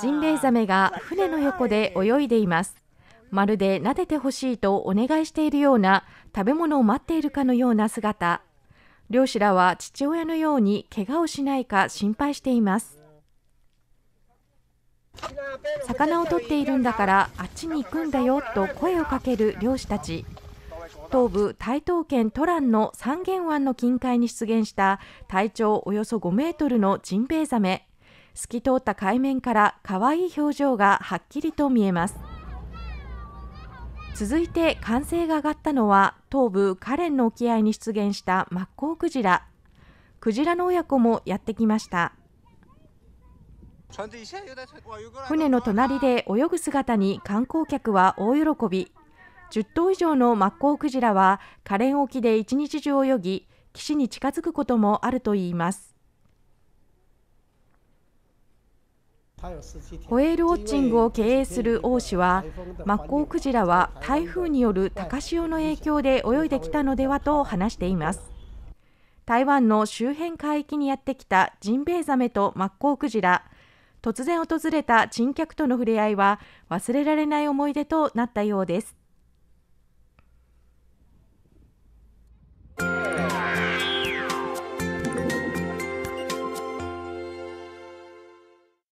ジンベエザメが船の横で泳いでいます。まるで撫でてほしいとお願いしているような食べ物を待っているかのような姿。漁師らは父親のように怪我をしないか心配しています。魚を取っているんだからあっちに行くんだよと声をかける漁師たち。東部台東県トランの三元湾の近海に出現した体長およそ5メートルのジンベエザメ。透き通った海面から可愛い表情がはっきりと見えます続いて歓声が上がったのは東部カレンの沖合に出現したマッコウクジラクジラの親子もやってきました船の隣で泳ぐ姿に観光客は大喜び10頭以上のマッコウクジラはカレン沖で一日中泳ぎ岸に近づくこともあるといいますホエールウォッチングを経営する王氏は、マッコウクジラは台風による高潮の影響で泳いできたのではと話しています。台湾の周辺海域にやってきたジンベエザメとマッコウクジラ、突然訪れた珍客との触れ合いは忘れられない思い出となったようです。